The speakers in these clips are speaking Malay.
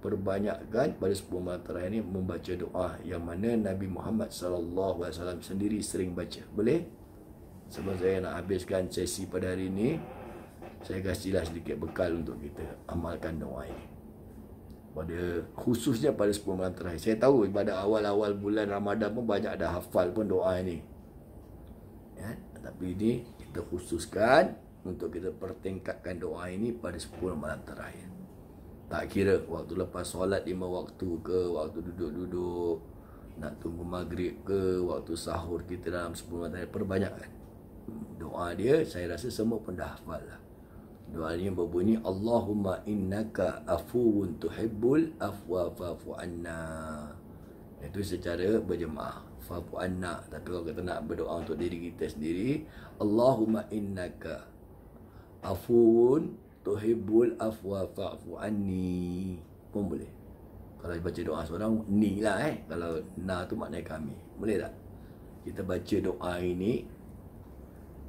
perbanyakkan pada 10 malam terakhir ini membaca doa yang mana Nabi Muhammad SAW sendiri sering baca. Boleh? Sebab saya nak habiskan sesi pada hari ini, saya kasihlah sedikit bekal untuk kita amalkan doa ini. Pada, khususnya pada 10 malam terakhir. Saya tahu pada awal-awal bulan Ramadan pun banyak dah hafal pun doa ini. Ya? Tapi ini kita khususkan untuk kita pertingkatkan doa ini pada 10 malam terakhir. Tak kira waktu lepas solat lima waktu ke Waktu duduk-duduk Nak tunggu maghrib ke Waktu sahur kita dalam sepuluh matahari Perbanyakan Doa dia saya rasa semua pun dah hafal lah Doa dia berbunyi Allahumma innaka afuun tuhibbul afwa fafu anna Itu secara berjemaah Fafu anna Tapi kalau kita nak berdoa untuk diri kita sendiri Allahumma innaka afuun tuhibbul afwa fa'fu anni pun boleh kalau baca doa seorang ni lah eh kalau na tu maknanya kami boleh tak kita baca doa ini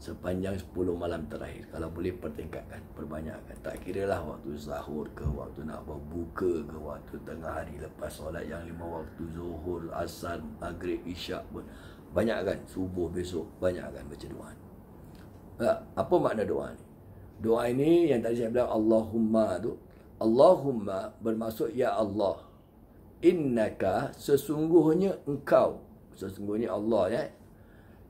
sepanjang 10 malam terakhir kalau boleh pertingkatkan perbanyakkan tak kira lah waktu zahur ke waktu nak berbuka ke waktu tengah hari lepas solat yang lima waktu zuhur asar maghrib isyak pun banyakkan subuh besok banyakkan baca doa apa makna doa ni Doa ini yang tadi saya bilang Allahumma tu. Allahumma bermaksud ya Allah. Innaka sesungguhnya engkau. Sesungguhnya Allah ya.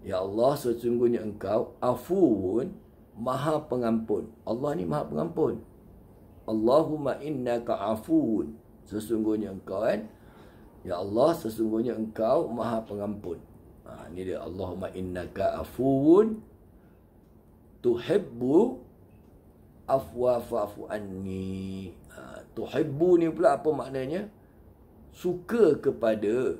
Ya Allah sesungguhnya engkau afuun maha pengampun. Allah ni maha pengampun. Allahumma innaka afuun. Sesungguhnya engkau kan. Ya Allah sesungguhnya engkau maha pengampun. Ha, ini dia Allahumma innaka afuun tuhibbu afwa fa'fu anni ha, tuhibbu ni pula apa maknanya suka kepada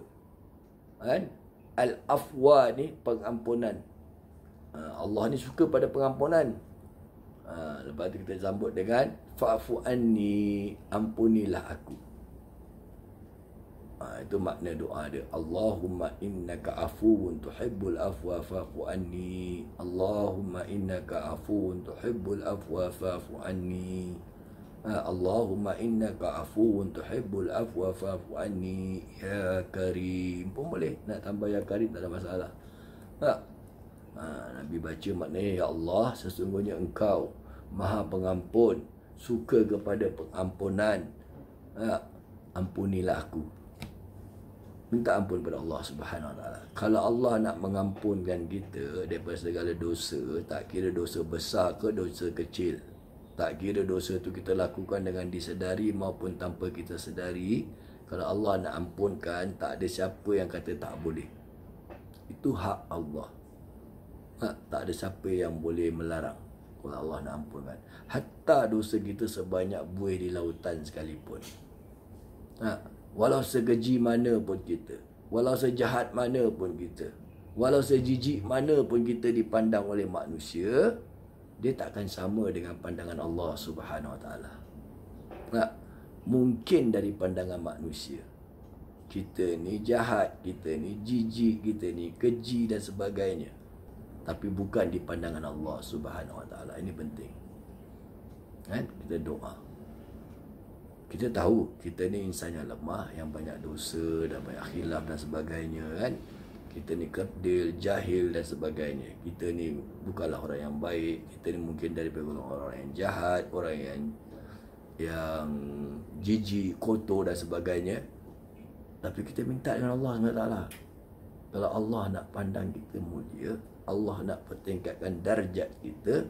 kan al afwa ni pengampunan ha, Allah ni suka pada pengampunan ha, lepas tu kita sambut dengan fa'fu anni ampunilah aku itu makna doa dia Allahumma innaka afuun tuhibbul afwa fa'fu anni Allahumma innaka afuun tuhibbul afwa fa'fu anni ha, Allahumma innaka afuun tuhibbul afwa fa'fu anni ya karim pun boleh nak tambah ya karim tak ada masalah tak ha. ha, Nabi baca maknanya ya Allah sesungguhnya engkau maha pengampun suka kepada pengampunan ha, ampunilah aku minta ampun kepada Allah Subhanahu Wataala. Kalau Allah nak mengampunkan kita daripada segala dosa, tak kira dosa besar ke dosa kecil. Tak kira dosa tu kita lakukan dengan disedari maupun tanpa kita sedari, kalau Allah nak ampunkan, tak ada siapa yang kata tak boleh. Itu hak Allah. Tak, tak ada siapa yang boleh melarang kalau Allah nak ampunkan. Hatta dosa kita sebanyak buih di lautan sekalipun. Ha, Walau segeji mana pun kita Walau sejahat mana pun kita Walau sejijik mana pun kita dipandang oleh manusia Dia takkan sama dengan pandangan Allah subhanahu wa ta'ala Tak mungkin dari pandangan manusia kita ni jahat, kita ni jijik, kita ni keji dan sebagainya. Tapi bukan di pandangan Allah Subhanahu Wa Ini penting. Kan? Kita doa kita tahu kita ni insan yang lemah yang banyak dosa dan banyak khilaf dan sebagainya kan kita ni kerdil, jahil dan sebagainya kita ni bukanlah orang yang baik kita ni mungkin dari orang-orang yang jahat orang yang yang jijik, kotor dan sebagainya tapi kita minta dengan Allah SWT kalau Allah nak pandang kita mulia Allah nak pertingkatkan darjat kita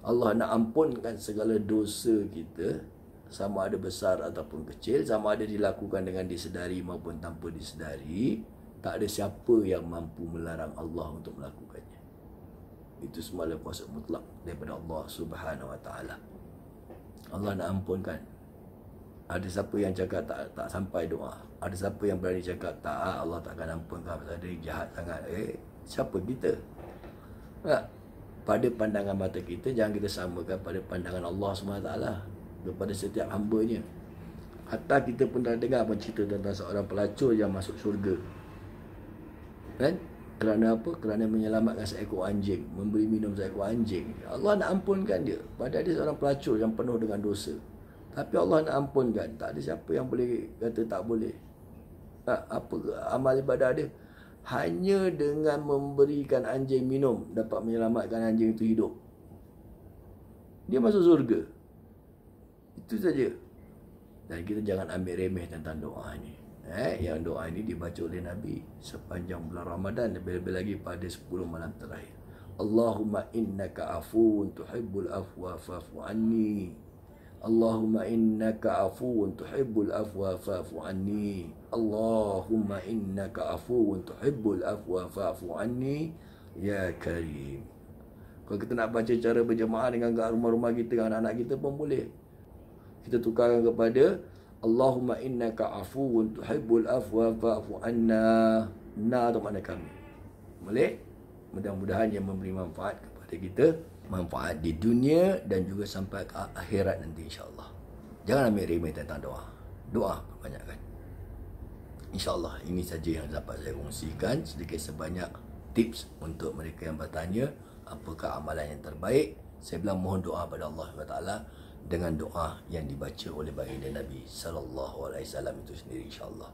Allah nak ampunkan segala dosa kita sama ada besar ataupun kecil, sama ada dilakukan dengan disedari maupun tanpa disedari, tak ada siapa yang mampu melarang Allah untuk melakukannya. Itu semua kuasa mutlak daripada Allah Subhanahu Wa Taala. Allah nak ampunkan. Ada siapa yang cakap tak tak sampai doa? Ada siapa yang berani cakap tak ah, Allah tak akan ampunkan pasal dia jahat sangat? Eh, siapa kita? Tak. Ha, pada pandangan mata kita jangan kita samakan pada pandangan Allah Subhanahu Wa Taala kepada setiap hambanya Hatta kita pun dah dengar apa cerita tentang seorang pelacur yang masuk syurga Kan? Kerana apa? Kerana menyelamatkan seekor anjing Memberi minum seekor anjing Allah nak ampunkan dia Padahal dia seorang pelacur yang penuh dengan dosa Tapi Allah nak ampunkan Tak ada siapa yang boleh kata tak boleh ha, Apa amal ibadah dia? Hanya dengan memberikan anjing minum Dapat menyelamatkan anjing itu hidup Dia masuk surga itu saja. Dan kita jangan ambil remeh tentang doa ini. Eh, yang doa ini dibaca oleh Nabi sepanjang bulan Ramadan lebih-lebih lagi pada 10 malam terakhir. Allahumma innaka afuun tuhibbul afwa fa'fu anni. Allahumma innaka afuun tuhibbul afwa fa'fu anni. Allahumma innaka afuun tuhibbul afwa fa'fu anni ya karim. Kalau kita nak baca cara berjemaah dengan rumah-rumah kita dengan anak-anak kita pun boleh kita tukarkan kepada Allahumma innaka afuun tuhibbul afwa fa'fu anna na tu mana kami boleh mudah-mudahan yang memberi manfaat kepada kita manfaat di dunia dan juga sampai ke akhirat nanti insyaallah jangan ambil remeh tentang doa doa banyakkan insyaallah ini saja yang dapat saya kongsikan sedikit sebanyak tips untuk mereka yang bertanya apakah amalan yang terbaik saya bilang mohon doa kepada Allah Subhanahu dengan doa yang dibaca oleh baginda Nabi sallallahu alaihi wasallam itu sendiri insyaallah.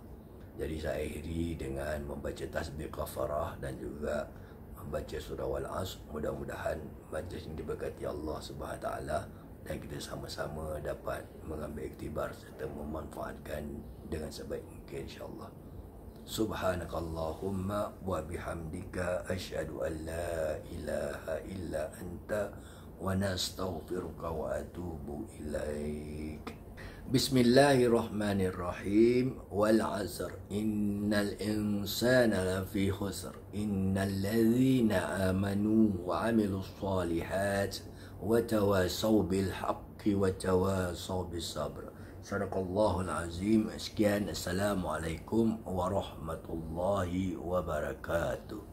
Jadi saya akhiri dengan membaca tasbih kafarah dan juga membaca surah al as. Mudah-mudahan majlis ini diberkati Allah Subhanahu taala dan kita sama-sama dapat mengambil iktibar serta memanfaatkan dengan sebaik mungkin insyaallah. Subhanakallahumma wa bihamdika asyhadu an la ilaha illa anta ونستغفرك وأتوب إليك بسم الله الرحمن الرحيم والعصر إن الإنسان لفي خسر إن الذين آمنوا وعملوا الصالحات وتواصوا بالحق وتواصوا بالصبر صدق الله العظيم أسكان السلام عليكم ورحمة الله وبركاته